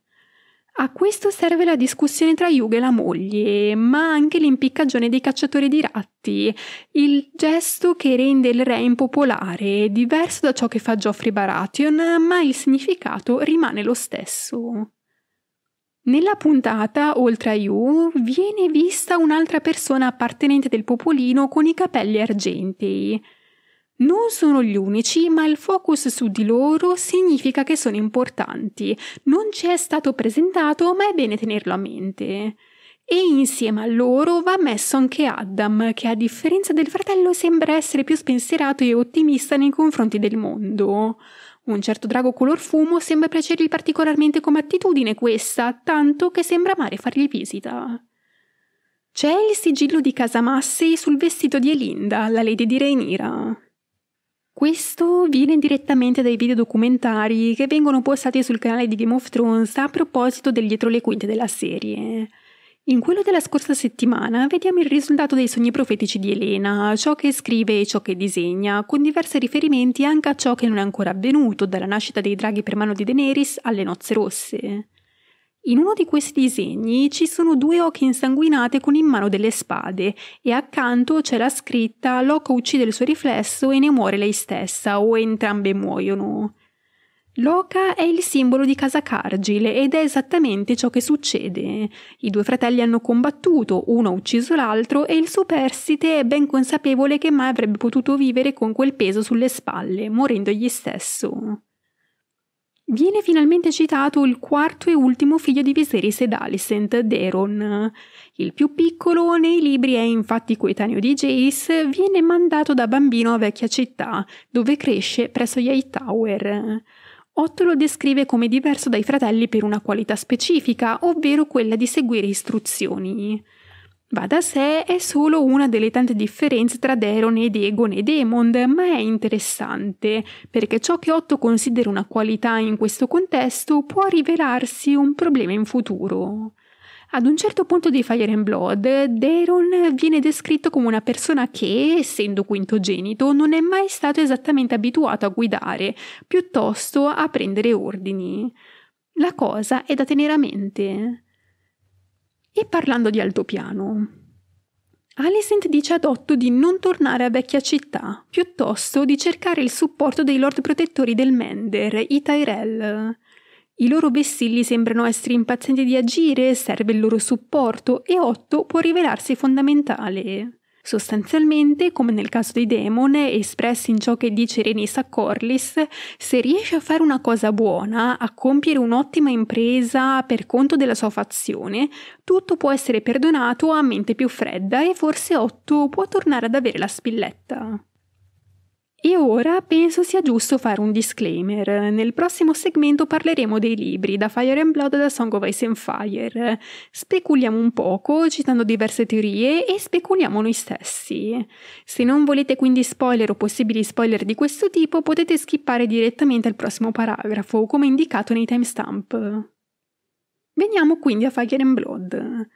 A questo serve la discussione tra Hugh e la moglie, ma anche l'impiccagione dei cacciatori di ratti, il gesto che rende il re impopolare, diverso da ciò che fa Geoffrey Baratheon, ma il significato rimane lo stesso. Nella puntata, oltre a Yu, viene vista un'altra persona appartenente del popolino con i capelli argentei. Non sono gli unici, ma il focus su di loro significa che sono importanti. Non ci è stato presentato, ma è bene tenerlo a mente. E insieme a loro va messo anche Adam, che a differenza del fratello sembra essere più spensierato e ottimista nei confronti del mondo. Un certo drago color fumo sembra piacergli particolarmente come attitudine questa, tanto che sembra amare fargli visita. C'è il sigillo di Casa Massey sul vestito di Elinda, la lady di Reinira. Questo viene direttamente dai video documentari che vengono postati sul canale di Game of Thrones a proposito del dietro le quinte della serie. In quello della scorsa settimana vediamo il risultato dei sogni profetici di Elena, ciò che scrive e ciò che disegna, con diversi riferimenti anche a ciò che non è ancora avvenuto, dalla nascita dei draghi per mano di Daenerys alle nozze rosse. In uno di questi disegni ci sono due occhi insanguinate con in mano delle spade e accanto c'è la scritta Loco uccide il suo riflesso e ne muore lei stessa o entrambe muoiono. Loca è il simbolo di Casa Cargile ed è esattamente ciò che succede. I due fratelli hanno combattuto, uno ha ucciso l'altro e il superstite è ben consapevole che mai avrebbe potuto vivere con quel peso sulle spalle, morendo egli stesso viene finalmente citato il quarto e ultimo figlio di Viserys ed Alicent, Daron. Il più piccolo nei libri è infatti coetaneo di Jace, viene mandato da bambino a vecchia città, dove cresce presso gli Hightower. Otto lo descrive come diverso dai fratelli per una qualità specifica, ovvero quella di seguire istruzioni. Va da sé è solo una delle tante differenze tra Daron ed Egon e Demond, ma è interessante, perché ciò che Otto considera una qualità in questo contesto può rivelarsi un problema in futuro. Ad un certo punto di Fire and Blood, Daron viene descritto come una persona che, essendo quintogenito, non è mai stato esattamente abituato a guidare, piuttosto a prendere ordini. La cosa è da tenere a mente. E parlando di altopiano, Alicent dice ad Otto di non tornare a vecchia città, piuttosto di cercare il supporto dei lord protettori del Mender, i Tyrell. I loro vessilli sembrano essere impazienti di agire, serve il loro supporto e Otto può rivelarsi fondamentale. Sostanzialmente, come nel caso dei demon, espressi in ciò che dice Renessa Corliss, se riesce a fare una cosa buona, a compiere un'ottima impresa per conto della sua fazione, tutto può essere perdonato a mente più fredda e forse Otto può tornare ad avere la spilletta. E ora penso sia giusto fare un disclaimer. Nel prossimo segmento parleremo dei libri da Fire and Blood da Song of Ice and Fire. Speculiamo un poco, citando diverse teorie e speculiamo noi stessi. Se non volete quindi spoiler o possibili spoiler di questo tipo, potete skippare direttamente al prossimo paragrafo, come indicato nei timestamp. Veniamo quindi a Fire and Blood.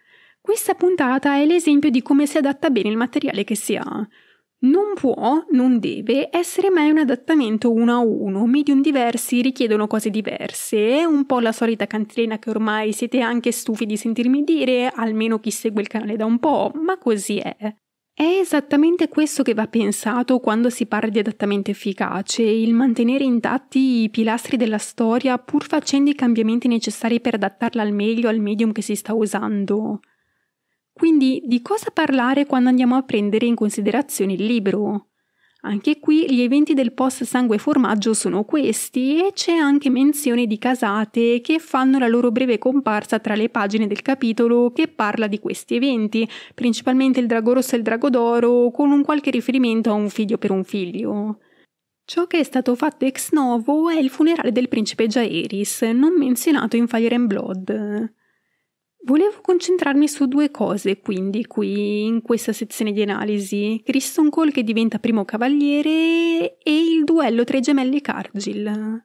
Questa puntata è l'esempio di come si adatta bene il materiale che si ha. Non può, non deve essere mai un adattamento uno a uno, medium diversi richiedono cose diverse, è un po' la solita cantilena che ormai siete anche stufi di sentirmi dire, almeno chi segue il canale da un po', ma così è. È esattamente questo che va pensato quando si parla di adattamento efficace, il mantenere intatti i pilastri della storia pur facendo i cambiamenti necessari per adattarla al meglio al medium che si sta usando. Quindi di cosa parlare quando andiamo a prendere in considerazione il libro? Anche qui gli eventi del post sangue formaggio sono questi e c'è anche menzione di casate che fanno la loro breve comparsa tra le pagine del capitolo che parla di questi eventi, principalmente il drago rosso e il drago d'oro, con un qualche riferimento a un figlio per un figlio. Ciò che è stato fatto ex novo è il funerale del principe Jaeris, non menzionato in Fire and Blood. Volevo concentrarmi su due cose, quindi, qui in questa sezione di analisi: Criston Cole che diventa primo cavaliere e il duello tra i gemelli Cargill.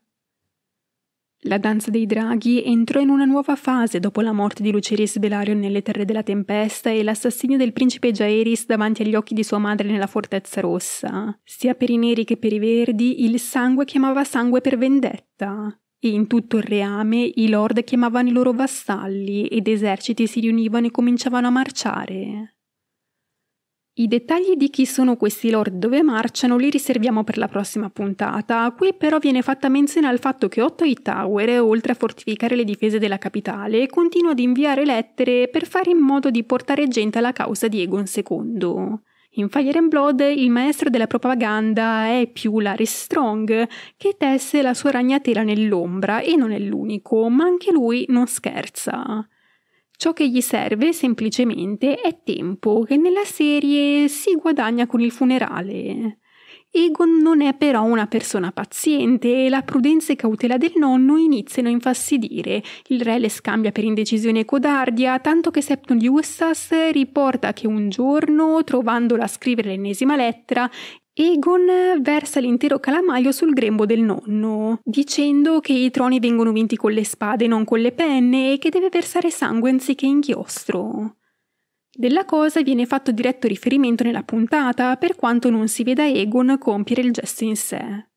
La danza dei draghi entrò in una nuova fase dopo la morte di Luceris Velarion nelle Terre della Tempesta e l'assassinio del principe Jaeris davanti agli occhi di sua madre nella Fortezza Rossa. Sia per i neri che per i verdi, il sangue chiamava sangue per vendetta in tutto il reame i lord chiamavano i loro vassalli ed eserciti si riunivano e cominciavano a marciare. I dettagli di chi sono questi lord dove marciano li riserviamo per la prossima puntata, qui però viene fatta menzione al fatto che Otto Hightower, oltre a fortificare le difese della capitale, continua ad inviare lettere per fare in modo di portare gente alla causa di Egon II. In Fire and Blood il maestro della propaganda è più Larry Strong, che tesse la sua ragnatela nell'ombra e non è l'unico, ma anche lui non scherza. Ciò che gli serve semplicemente è tempo che nella serie si guadagna con il funerale. Egon non è però una persona paziente e la prudenza e cautela del nonno iniziano a infastidire. Il re le scambia per indecisione e codardia, tanto che Septon Eustace riporta che un giorno, trovandola a scrivere l'ennesima lettera, Egon versa l'intero calamaio sul grembo del nonno, dicendo che i troni vengono vinti con le spade, e non con le penne, e che deve versare sangue anziché inchiostro. Della cosa viene fatto diretto riferimento nella puntata, per quanto non si veda Egon compiere il gesto in sé.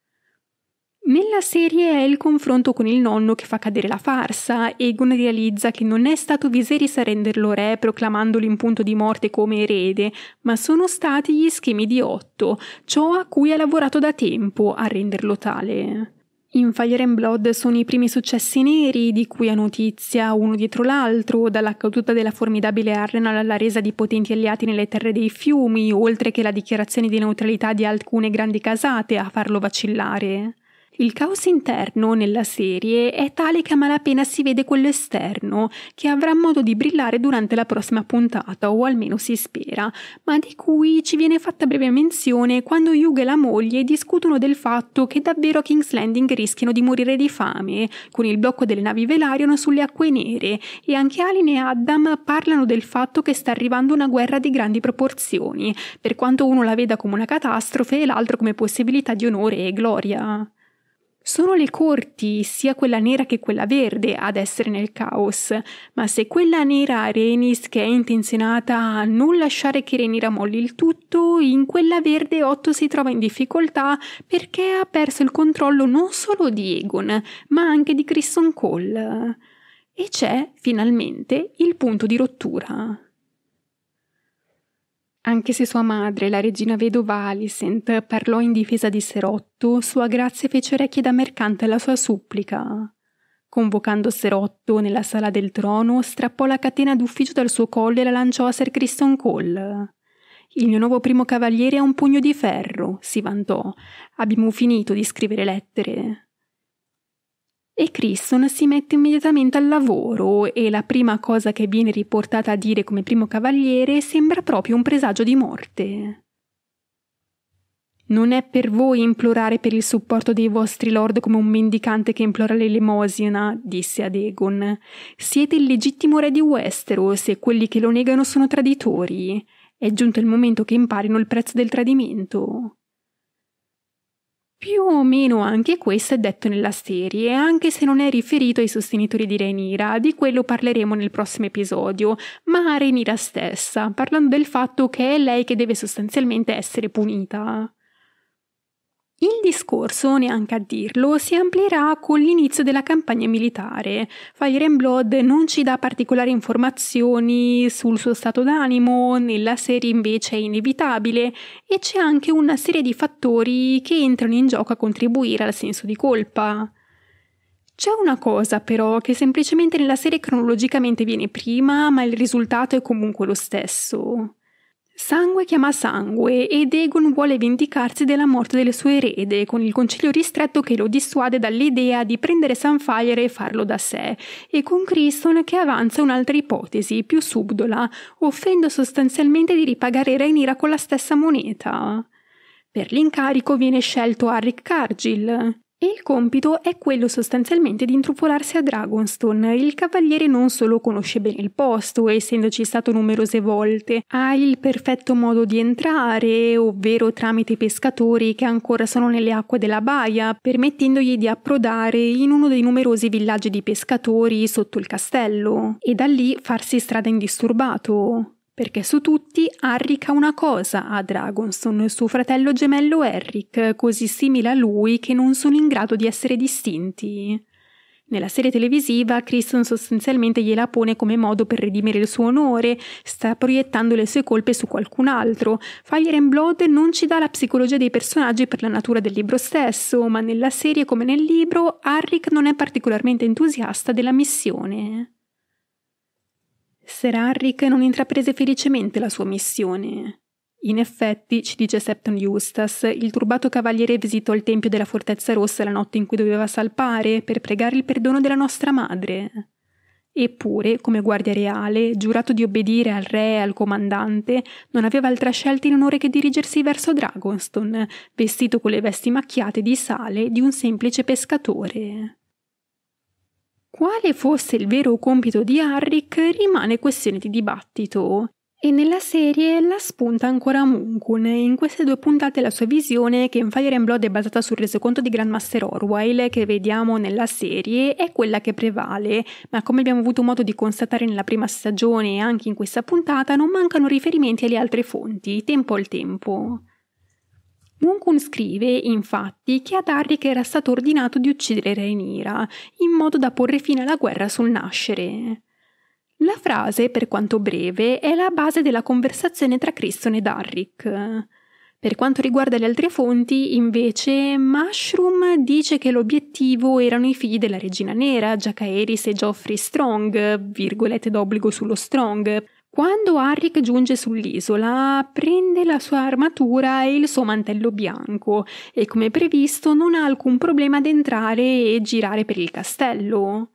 Nella serie è il confronto con il nonno che fa cadere la farsa, Egon realizza che non è stato Viserys a renderlo re proclamandolo in punto di morte come erede, ma sono stati gli schemi di Otto, ciò a cui ha lavorato da tempo a renderlo tale. In Fire and Blood sono i primi successi neri di cui ha notizia uno dietro l'altro, dalla caduta della formidabile Arrenal alla resa di potenti alleati nelle terre dei fiumi, oltre che la dichiarazione di neutralità di alcune grandi casate a farlo vacillare. Il caos interno nella serie è tale che a malapena si vede quello esterno, che avrà modo di brillare durante la prossima puntata, o almeno si spera, ma di cui ci viene fatta breve menzione quando Hugh e la moglie discutono del fatto che davvero a King's Landing rischiano di morire di fame, con il blocco delle navi Velarion sulle acque nere, e anche Alin e Adam parlano del fatto che sta arrivando una guerra di grandi proporzioni, per quanto uno la veda come una catastrofe e l'altro come possibilità di onore e gloria. Sono le corti, sia quella nera che quella verde, ad essere nel caos, ma se quella nera ha Renis che è intenzionata a non lasciare che Reni ramolli il tutto, in quella verde Otto si trova in difficoltà perché ha perso il controllo non solo di Egon, ma anche di Crisson Cole. E c'è, finalmente, il punto di rottura. Anche se sua madre, la regina vedova Alicent, parlò in difesa di Serotto, sua grazia fece orecchie da mercante alla sua supplica. Convocando Serotto nella sala del trono, strappò la catena d'ufficio dal suo collo e la lanciò a Sir Criston Cole. Il mio nuovo primo cavaliere ha un pugno di ferro, si vantò. Abbiamo finito di scrivere lettere. E Crisson si mette immediatamente al lavoro e la prima cosa che viene riportata a dire come primo cavaliere sembra proprio un presagio di morte. Non è per voi implorare per il supporto dei vostri lord come un mendicante che implora l'elemosina, disse ad Egon. Siete il legittimo re di Westeros e quelli che lo negano sono traditori. È giunto il momento che imparino il prezzo del tradimento. Più o meno anche questo è detto nella serie, anche se non è riferito ai sostenitori di Rhaenyra, di quello parleremo nel prossimo episodio, ma a Rhaenyra stessa, parlando del fatto che è lei che deve sostanzialmente essere punita. Il discorso, neanche a dirlo, si amplierà con l'inizio della campagna militare. Fire and Blood non ci dà particolari informazioni sul suo stato d'animo, nella serie invece è inevitabile e c'è anche una serie di fattori che entrano in gioco a contribuire al senso di colpa. C'è una cosa però che semplicemente nella serie cronologicamente viene prima, ma il risultato è comunque lo stesso. Sangue chiama sangue e Dagon vuole vendicarsi della morte del suo erede, con il concilio ristretto che lo dissuade dall'idea di prendere Sunfire e farlo da sé, e con Criston che avanza un'altra ipotesi, più subdola, offrendo sostanzialmente di ripagare Rhaenyra con la stessa moneta. Per l'incarico viene scelto Harry Cargill il compito è quello sostanzialmente di intrufolarsi a Dragonstone. Il cavaliere non solo conosce bene il posto, essendoci stato numerose volte, ha il perfetto modo di entrare, ovvero tramite i pescatori che ancora sono nelle acque della baia, permettendogli di approdare in uno dei numerosi villaggi di pescatori sotto il castello e da lì farsi strada indisturbato perché su tutti arrica una cosa a Dragonson, il suo fratello gemello Eric, così simile a lui che non sono in grado di essere distinti. Nella serie televisiva Kristen sostanzialmente gliela pone come modo per redimere il suo onore, sta proiettando le sue colpe su qualcun altro. Fire and Blood non ci dà la psicologia dei personaggi per la natura del libro stesso, ma nella serie come nel libro Harrick non è particolarmente entusiasta della missione. Sir Serarric non intraprese felicemente la sua missione. In effetti, ci dice Septon Eustace, il turbato cavaliere visitò il tempio della Fortezza Rossa la notte in cui doveva salpare per pregare il perdono della nostra madre. Eppure, come guardia reale, giurato di obbedire al re e al comandante, non aveva altra scelta in onore che dirigersi verso Dragonstone, vestito con le vesti macchiate di sale di un semplice pescatore. Quale fosse il vero compito di Harrick rimane questione di dibattito. E nella serie la spunta ancora Munkun, in queste due puntate la sua visione, che in Fire and Blood è basata sul resoconto di Grandmaster Orwell che vediamo nella serie, è quella che prevale, ma come abbiamo avuto modo di constatare nella prima stagione e anche in questa puntata, non mancano riferimenti alle altre fonti, tempo al tempo. Munkun scrive, infatti, che ad Harry era stato ordinato di uccidere Rhaenyra, in modo da porre fine alla guerra sul nascere. La frase, per quanto breve, è la base della conversazione tra Criston ed Harrick. Per quanto riguarda le altre fonti, invece, Mushroom dice che l'obiettivo erano i figli della regina nera, Jacaeris e Geoffrey Strong, virgolette d'obbligo sullo Strong, quando Harrick giunge sull'isola, prende la sua armatura e il suo mantello bianco e, come previsto, non ha alcun problema ad entrare e girare per il castello.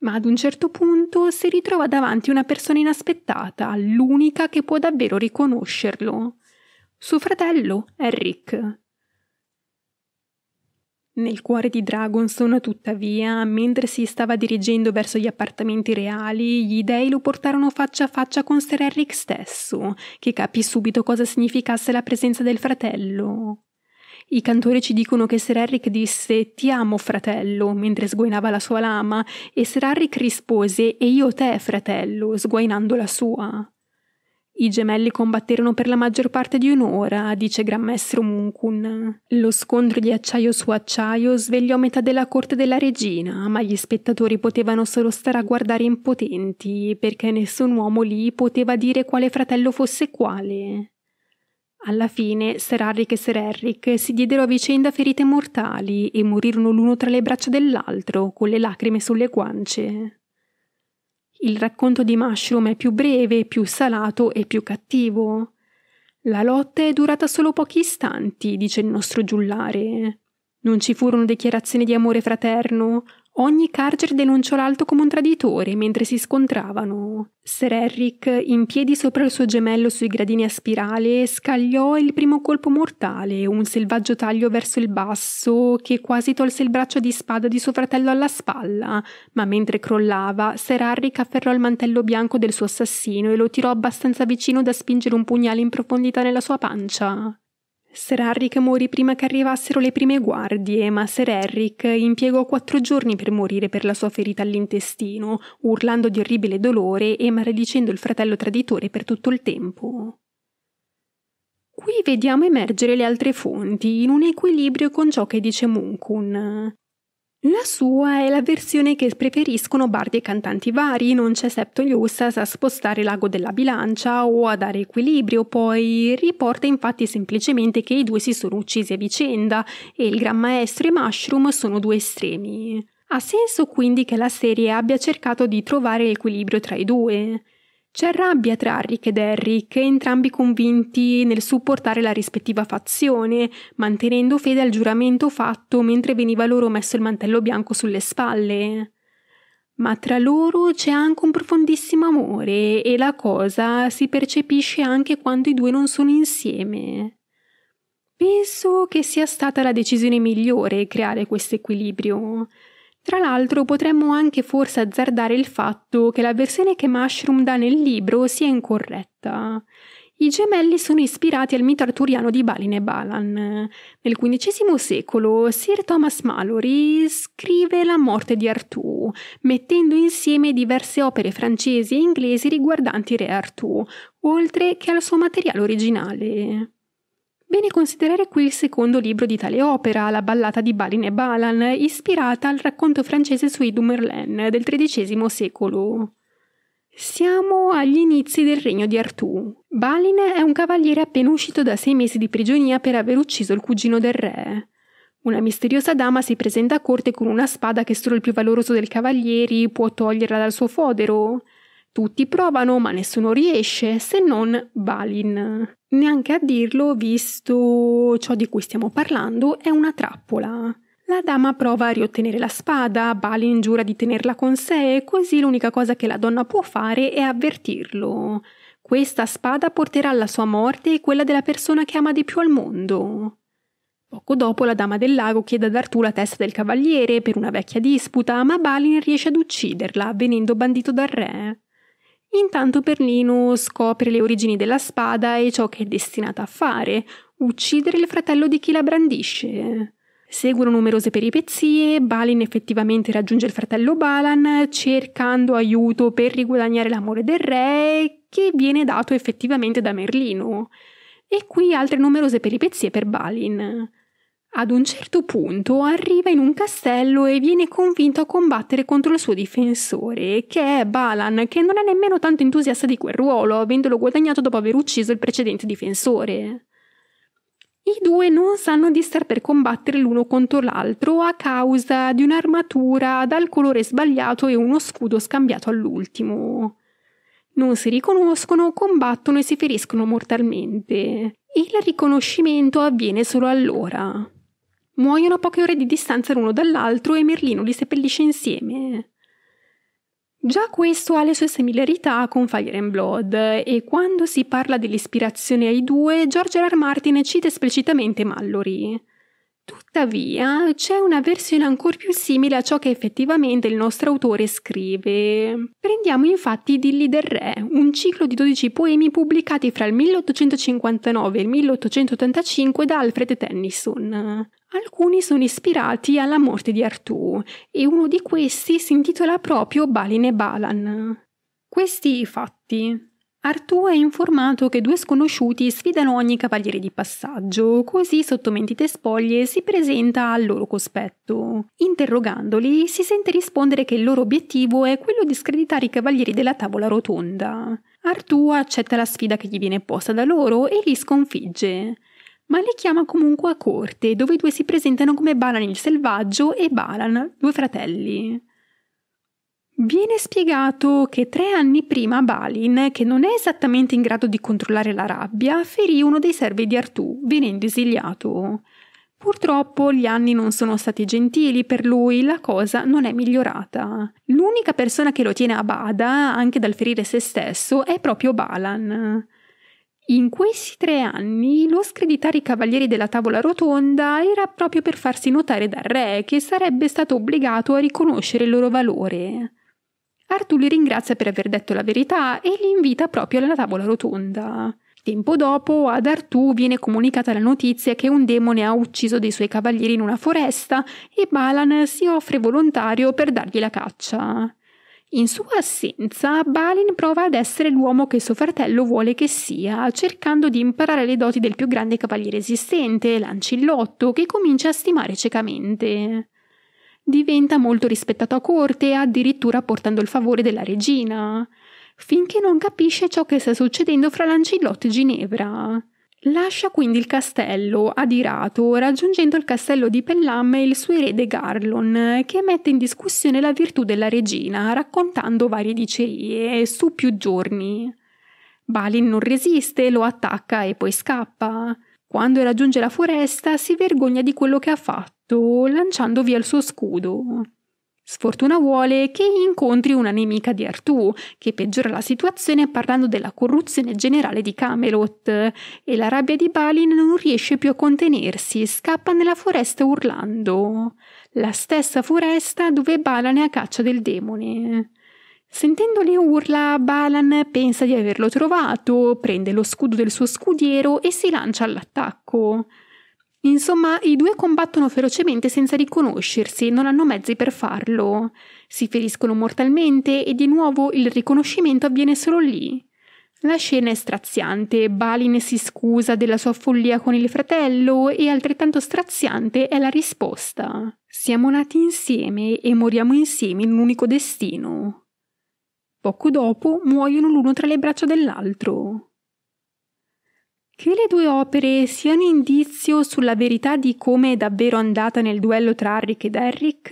Ma ad un certo punto si ritrova davanti una persona inaspettata, l'unica che può davvero riconoscerlo. Suo fratello è nel cuore di Dragonstone, tuttavia, mentre si stava dirigendo verso gli appartamenti reali, gli dei lo portarono faccia a faccia con Sir Eric stesso, che capì subito cosa significasse la presenza del fratello. I cantori ci dicono che Sir Eric disse Ti amo, fratello, mentre sguainava la sua lama, e Sir Eric rispose E io te, fratello, sguainando la sua. I gemelli combatterono per la maggior parte di un'ora, dice Grammestro Munkun. Lo scontro di acciaio su acciaio svegliò metà della corte della regina, ma gli spettatori potevano solo stare a guardare impotenti, perché nessun uomo lì poteva dire quale fratello fosse quale. Alla fine, Sir Harry e Sir Eric si diedero a vicenda ferite mortali e morirono l'uno tra le braccia dell'altro, con le lacrime sulle guance il racconto di Mushroom è più breve, più salato e più cattivo. La lotta è durata solo pochi istanti, dice il nostro giullare. Non ci furono dichiarazioni di amore fraterno, Ogni Carger denunciò l'alto come un traditore mentre si scontravano. Sir Eric, in piedi sopra il suo gemello sui gradini a spirale, scagliò il primo colpo mortale, un selvaggio taglio verso il basso che quasi tolse il braccio di spada di suo fratello alla spalla, ma mentre crollava, Sir Eric afferrò il mantello bianco del suo assassino e lo tirò abbastanza vicino da spingere un pugnale in profondità nella sua pancia. Sir Harrick morì prima che arrivassero le prime guardie, ma Sir Eric impiegò quattro giorni per morire per la sua ferita all'intestino, urlando di orribile dolore e maledicendo il fratello traditore per tutto il tempo. Qui vediamo emergere le altre fonti, in un equilibrio con ciò che dice Munkun. La sua è la versione che preferiscono bardi e cantanti vari, non c'è Septolius a spostare l'ago della bilancia o a dare equilibrio, poi riporta infatti semplicemente che i due si sono uccisi a vicenda e il Gran Maestro e Mushroom sono due estremi. Ha senso quindi che la serie abbia cercato di trovare equilibrio tra i due. C'è rabbia tra Rick ed Eric, entrambi convinti nel supportare la rispettiva fazione, mantenendo fede al giuramento fatto mentre veniva loro messo il mantello bianco sulle spalle. Ma tra loro c'è anche un profondissimo amore e la cosa si percepisce anche quando i due non sono insieme. Penso che sia stata la decisione migliore creare questo equilibrio. Tra l'altro potremmo anche forse azzardare il fatto che la versione che Mushroom dà nel libro sia incorretta. I gemelli sono ispirati al mito arturiano di Balin e Balan. Nel XV secolo Sir Thomas Malory scrive La morte di Artù, mettendo insieme diverse opere francesi e inglesi riguardanti Re Artù, oltre che al suo materiale originale. Bene considerare qui il secondo libro di tale opera, la ballata di Balin e Balan, ispirata al racconto francese sui Dumerlin del XIII secolo. Siamo agli inizi del regno di Artù. Balin è un cavaliere appena uscito da sei mesi di prigionia per aver ucciso il cugino del re. Una misteriosa dama si presenta a corte con una spada che solo il più valoroso dei cavalieri può toglierla dal suo fodero. Tutti provano, ma nessuno riesce, se non Balin. Neanche a dirlo, visto ciò di cui stiamo parlando, è una trappola. La dama prova a riottenere la spada, Balin giura di tenerla con sé e così l'unica cosa che la donna può fare è avvertirlo. Questa spada porterà alla sua morte e quella della persona che ama di più al mondo. Poco dopo la dama del lago chiede ad Artù la testa del cavaliere per una vecchia disputa, ma Balin riesce ad ucciderla, venendo bandito dal re. Intanto Perlino scopre le origini della spada e ciò che è destinata a fare, uccidere il fratello di chi la brandisce. Seguono numerose peripezie, Balin effettivamente raggiunge il fratello Balan cercando aiuto per riguadagnare l'amore del re che viene dato effettivamente da Merlino. E qui altre numerose peripezie per Balin. Ad un certo punto arriva in un castello e viene convinto a combattere contro il suo difensore, che è Balan, che non è nemmeno tanto entusiasta di quel ruolo, avendolo guadagnato dopo aver ucciso il precedente difensore. I due non sanno di star per combattere l'uno contro l'altro a causa di un'armatura dal colore sbagliato e uno scudo scambiato all'ultimo. Non si riconoscono, combattono e si feriscono mortalmente. Il riconoscimento avviene solo allora. Muoiono a poche ore di distanza l'uno dall'altro e Merlino li seppellisce insieme. Già questo ha le sue similarità con Fire and Blood e quando si parla dell'ispirazione ai due, George R. R. Martin cita esplicitamente Mallory. Tuttavia, c'è una versione ancora più simile a ciò che effettivamente il nostro autore scrive. Prendiamo infatti Dilli del Re, un ciclo di 12 poemi pubblicati fra il 1859 e il 1885 da Alfred Tennyson. Alcuni sono ispirati alla morte di Artù e uno di questi si intitola proprio Balin e Balan. Questi i fatti. Artù è informato che due sconosciuti sfidano ogni cavaliere di passaggio, così sotto mentite spoglie si presenta al loro cospetto. Interrogandoli si sente rispondere che il loro obiettivo è quello di screditare i cavalieri della tavola rotonda. Artù accetta la sfida che gli viene posta da loro e li sconfigge ma li chiama comunque a corte, dove i due si presentano come Balan il selvaggio e Balan, due fratelli. Viene spiegato che tre anni prima Balin, che non è esattamente in grado di controllare la rabbia, ferì uno dei servi di Artù, venendo esiliato. Purtroppo gli anni non sono stati gentili per lui, la cosa non è migliorata. L'unica persona che lo tiene a bada, anche dal ferire se stesso, è proprio Balan. In questi tre anni lo screditare i cavalieri della tavola rotonda era proprio per farsi notare dal re, che sarebbe stato obbligato a riconoscere il loro valore. Artù li ringrazia per aver detto la verità e li invita proprio alla tavola rotonda. Tempo dopo, ad Artù viene comunicata la notizia che un demone ha ucciso dei suoi cavalieri in una foresta e Balan si offre volontario per dargli la caccia. In sua assenza, Balin prova ad essere l'uomo che suo fratello vuole che sia, cercando di imparare le doti del più grande cavaliere esistente, Lancillotto, che comincia a stimare ciecamente. Diventa molto rispettato a corte, addirittura portando il favore della regina, finché non capisce ciò che sta succedendo fra Lancillotto e Ginevra. Lascia quindi il castello adirato, raggiungendo il castello di Pellam e il suo erede Garlon, che mette in discussione la virtù della regina, raccontando varie dicerie su più giorni. Balin non resiste, lo attacca e poi scappa. Quando raggiunge la foresta si vergogna di quello che ha fatto, lanciando via il suo scudo. Sfortuna vuole che incontri una nemica di Artù, che peggiora la situazione parlando della corruzione generale di Camelot, e la rabbia di Balin non riesce più a contenersi e scappa nella foresta urlando. La stessa foresta dove Balan è a caccia del demone. Sentendo le urla, Balan pensa di averlo trovato, prende lo scudo del suo scudiero e si lancia all'attacco. Insomma, i due combattono ferocemente senza riconoscersi, e non hanno mezzi per farlo. Si feriscono mortalmente e di nuovo il riconoscimento avviene solo lì. La scena è straziante, Balin si scusa della sua follia con il fratello e altrettanto straziante è la risposta. Siamo nati insieme e moriamo insieme in un unico destino. Poco dopo muoiono l'uno tra le braccia dell'altro. Che le due opere siano indizio sulla verità di come è davvero andata nel duello tra Harrick ed Eric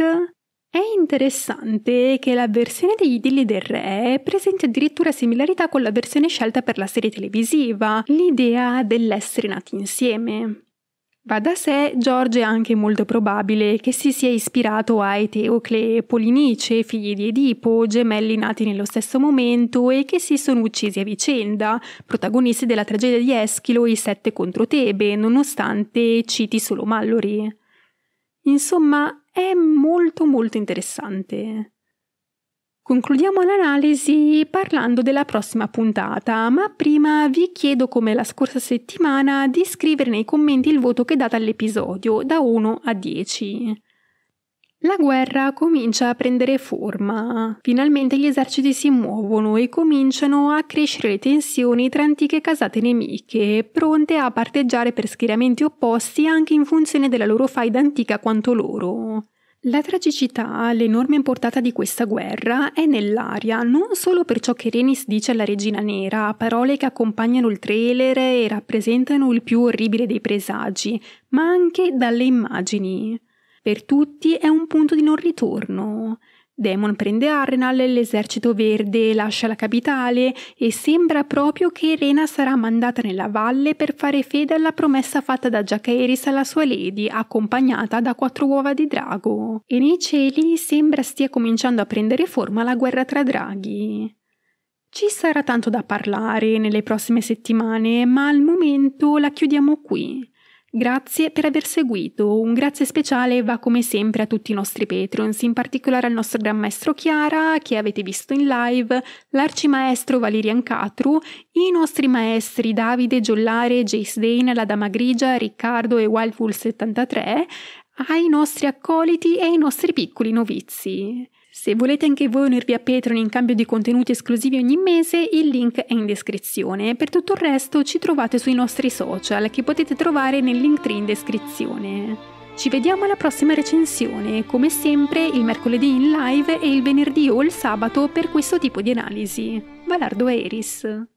è interessante che la versione degli idilli del re presenti addirittura similarità con la versione scelta per la serie televisiva, l'idea dell'essere nati insieme. Va da sé, Giorgio è anche molto probabile che si sia ispirato a Eteocle e Polinice, figli di Edipo, gemelli nati nello stesso momento e che si sono uccisi a vicenda, protagonisti della tragedia di Eschilo I Sette contro Tebe, nonostante citi solo Mallory. Insomma, è molto molto interessante. Concludiamo l'analisi parlando della prossima puntata, ma prima vi chiedo come la scorsa settimana di scrivere nei commenti il voto che date all'episodio, da 1 a 10. La guerra comincia a prendere forma. Finalmente gli eserciti si muovono e cominciano a crescere le tensioni tra antiche casate nemiche, pronte a parteggiare per schieramenti opposti anche in funzione della loro faida antica quanto loro. La tragicità, l'enorme portata di questa guerra è nell'aria, non solo per ciò che Renis dice alla regina nera, parole che accompagnano il trailer e rappresentano il più orribile dei presagi, ma anche dalle immagini. Per tutti è un punto di non ritorno. Damon prende Arrenal, l'esercito verde lascia la capitale e sembra proprio che Rena sarà mandata nella valle per fare fede alla promessa fatta da Jacaeris alla sua lady, accompagnata da quattro uova di drago. E nei cieli sembra stia cominciando a prendere forma la guerra tra draghi. Ci sarà tanto da parlare nelle prossime settimane, ma al momento la chiudiamo qui. Grazie per aver seguito, un grazie speciale va come sempre a tutti i nostri Patreons, in particolare al nostro gran maestro Chiara, che avete visto in live, l'arcimaestro Valerian Catru, i nostri maestri Davide, Giollare, Jace Dane, la Dama Grigia, Riccardo e Wildful73, ai nostri accoliti e ai nostri piccoli novizi. Se volete anche voi unirvi a Patreon in cambio di contenuti esclusivi ogni mese, il link è in descrizione. Per tutto il resto ci trovate sui nostri social che potete trovare nel link 3 in descrizione. Ci vediamo alla prossima recensione, come sempre il mercoledì in live e il venerdì o il sabato per questo tipo di analisi. Valardo Eris.